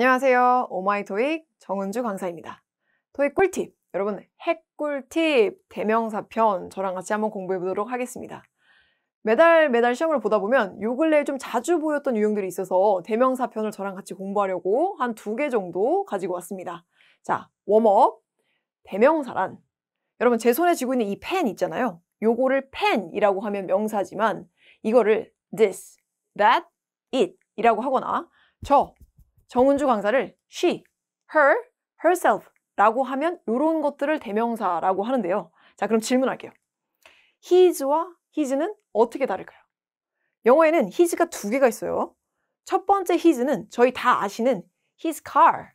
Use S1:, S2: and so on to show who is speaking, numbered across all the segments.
S1: 안녕하세요. 오마이 토익 정은주 강사입니다. 토익 꿀팁, 여러분 핵 꿀팁 대명사편 저랑 같이 한번 공부해 보도록 하겠습니다. 매달 매달 시험을 보다 보면 요 근래에 좀 자주 보였던 유형들이 있어서 대명사편을 저랑 같이 공부하려고 한 두 개 정도 가지고 왔습니다. 자, 웜업, 대명사란 여러분 제 손에 쥐고 있는 이 펜 있잖아요. 요거를 펜이라고 하면 명사지만 이거를 this, that, it 이라고 하거나 저, 정은주 강사를 she, her, herself 라고 하면 이런 것들을 대명사라고 하는데요. 자 그럼 질문할게요. his와 his는 어떻게 다를까요? 영어에는 his가 두 개가 있어요. 첫 번째 his는 저희 다 아시는 his car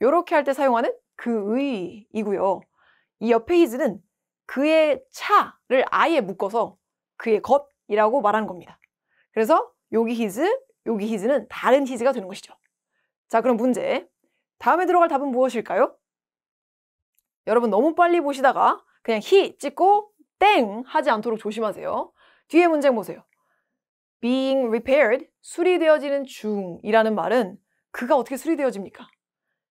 S1: 이렇게 할 때 사용하는 그의이고요. 이 옆에 his는 그의 차를 아예 묶어서 그의 것이라고 말하는 겁니다. 그래서 여기 his, 여기 his는 다른 his가 되는 것이죠. 자, 그럼 문제. 다음에 들어갈 답은 무엇일까요? 여러분 너무 빨리 보시다가 그냥 히 찍고 땡 하지 않도록 조심하세요. 뒤에 문제 보세요. being repaired, 수리되어지는 중이라는 말은 그가 어떻게 수리되어집니까?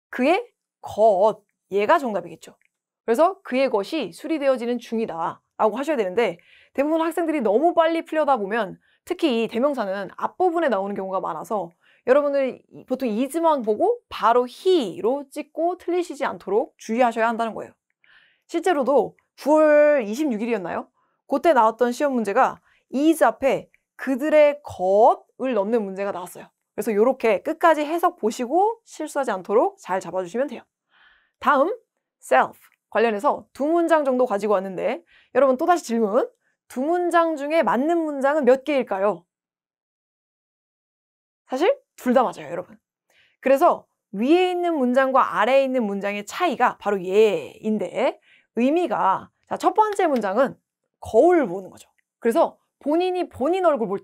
S1: 그의 것, 얘가 정답이겠죠. 그래서 그의 것이 수리되어지는 중이다 라고 하셔야 되는데 대부분 학생들이 너무 빨리 풀려다 보면 특히 이 대명사는 앞부분에 나오는 경우가 많아서 여러분들 보통 이즈만 보고 바로 he로 찍고 틀리시지 않도록 주의하셔야 한다는 거예요. 실제로도 9월 26일이었나요? 그때 나왔던 시험 문제가 is 앞에 그들의 것을 넣는 문제가 나왔어요. 그래서 이렇게 끝까지 해석 보시고 실수하지 않도록 잘 잡아주시면 돼요. 다음, self 관련해서 두 문장 정도 가지고 왔는데 여러분 또다시 질문, 두 문장 중에 맞는 문장은 몇 개일까요? 사실 둘 다 맞아요, 여러분. 그래서 위에 있는 문장과 아래에 있는 문장의 차이가 바로 예인데 의미가 자, 첫 번째 문장은 거울 보는 거죠. 그래서 본인이 본인 얼굴 볼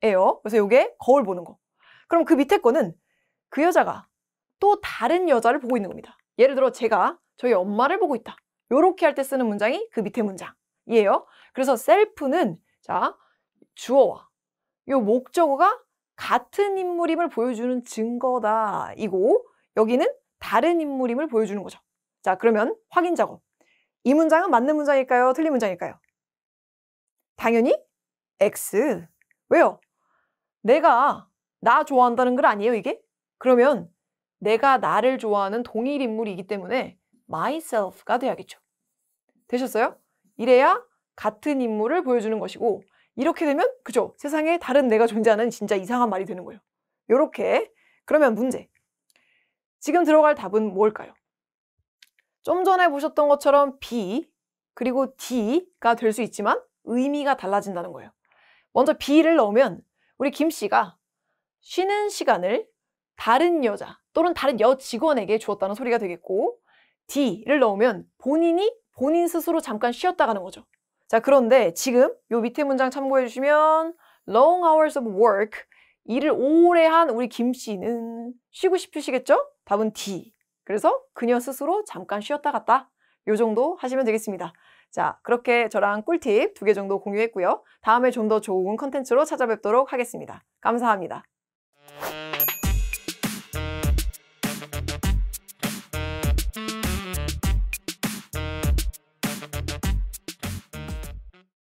S1: 때예요. 그래서 이게 거울 보는 거. 그럼 그 밑에 거는 그 여자가 또 다른 여자를 보고 있는 겁니다. 예를 들어 제가 저희 엄마를 보고 있다. 이렇게 할 때 쓰는 문장이 그 밑에 문장이에요. 그래서 셀프는 자 주어와 요 목적어가 같은 인물임을 보여주는 증거다. 이고 여기는 다른 인물임을 보여주는 거죠. 자, 그러면 확인 작업. 이 문장은 맞는 문장일까요? 틀린 문장일까요? 당연히 X. 왜요? 내가 나 좋아한다는 걸 아니에요, 이게? 그러면 내가 나를 좋아하는 동일 인물이기 때문에 myself가 돼야겠죠. 되셨어요? 이래야 같은 인물을 보여주는 것이고 이렇게 되면 그죠? 세상에 다른 내가 존재하는 진짜 이상한 말이 되는 거예요. 요렇게 그러면 문제. 지금 들어갈 답은 뭘까요? 좀 전에 보셨던 것처럼 B 그리고 D가 될 수 있지만 의미가 달라진다는 거예요. 먼저 B를 넣으면 우리 김 씨가 쉬는 시간을 다른 여자 또는 다른 여 직원에게 주었다는 소리가 되겠고 D를 넣으면 본인이 본인 스스로 잠깐 쉬었다 가는 거죠. 자, 그런데 지금 요 밑에 문장 참고해 주시면 long hours of work 일을 오래 한 우리 김 씨는 쉬고 싶으시겠죠? 답은 D. 그래서 그녀 스스로 잠깐 쉬었다 갔다 요 정도 하시면 되겠습니다. 자, 그렇게 저랑 꿀팁 두 개 정도 공유했고요. 다음에 좀 더 좋은 컨텐츠로 찾아뵙도록 하겠습니다. 감사합니다.